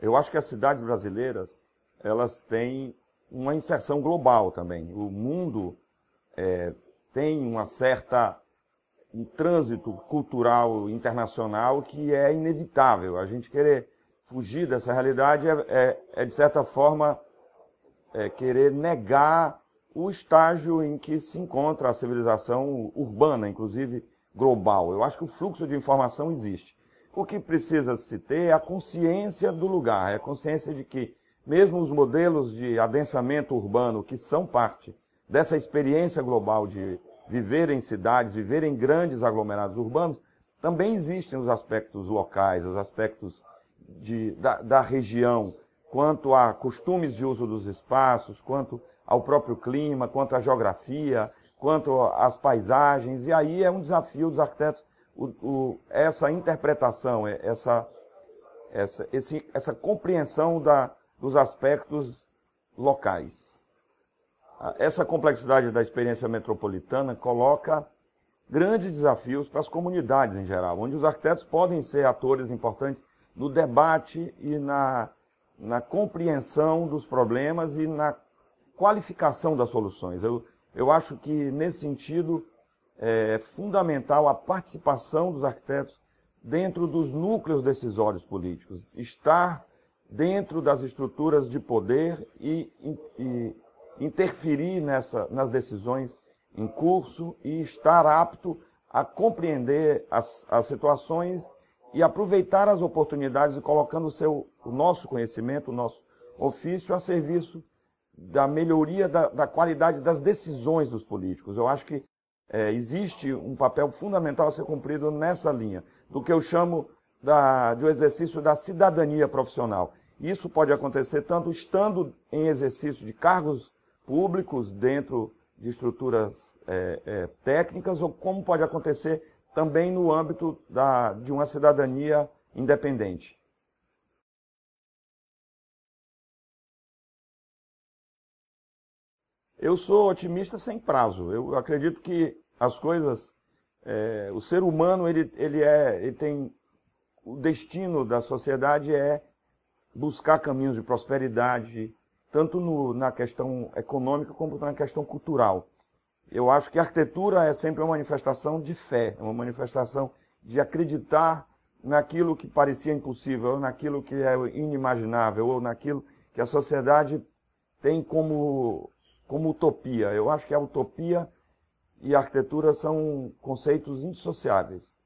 Eu acho que as cidades brasileiras, elas têm uma inserção global também. O mundo é, tem uma certa um trânsito cultural internacional que é inevitável. A gente querer fugir dessa realidade é, é, é de certa forma, é, querer negar o estágio em que se encontra a civilização urbana, inclusive global. Eu acho que o fluxo de informação existe o que precisa se ter é a consciência do lugar, é a consciência de que, mesmo os modelos de adensamento urbano, que são parte dessa experiência global de viver em cidades, viver em grandes aglomerados urbanos, também existem os aspectos locais, os aspectos de, da, da região, quanto a costumes de uso dos espaços, quanto ao próprio clima, quanto à geografia, quanto às paisagens, e aí é um desafio dos arquitetos o, o, essa interpretação, é, essa, essa, esse, essa compreensão da, dos aspectos locais. Essa complexidade da experiência metropolitana coloca grandes desafios para as comunidades em geral, onde os arquitetos podem ser atores importantes no debate e na, na compreensão dos problemas e na qualificação das soluções. Eu, eu acho que, nesse sentido, é, fundamental a participação dos arquitetos dentro dos núcleos decisórios políticos, estar dentro das estruturas de poder e, e interferir nessa, nas decisões em curso e estar apto a compreender as, as situações e aproveitar as oportunidades e colocando o, seu, o nosso conhecimento, o nosso ofício a serviço da melhoria da, da qualidade das decisões dos políticos. Eu acho que é, existe um papel fundamental a ser cumprido nessa linha, do que eu chamo da, de um exercício da cidadania profissional. Isso pode acontecer tanto estando em exercício de cargos públicos dentro de estruturas é, é, técnicas, ou como pode acontecer também no âmbito da, de uma cidadania independente. Eu sou otimista sem prazo. Eu acredito que as coisas, é, o ser humano ele, ele é, ele tem o destino da sociedade é buscar caminhos de prosperidade, tanto no, na questão econômica como na questão cultural. Eu acho que a arquitetura é sempre uma manifestação de fé, é uma manifestação de acreditar naquilo que parecia impossível, ou naquilo que é inimaginável, ou naquilo que a sociedade tem como como utopia. Eu acho que a utopia e a arquitetura são conceitos indissociáveis.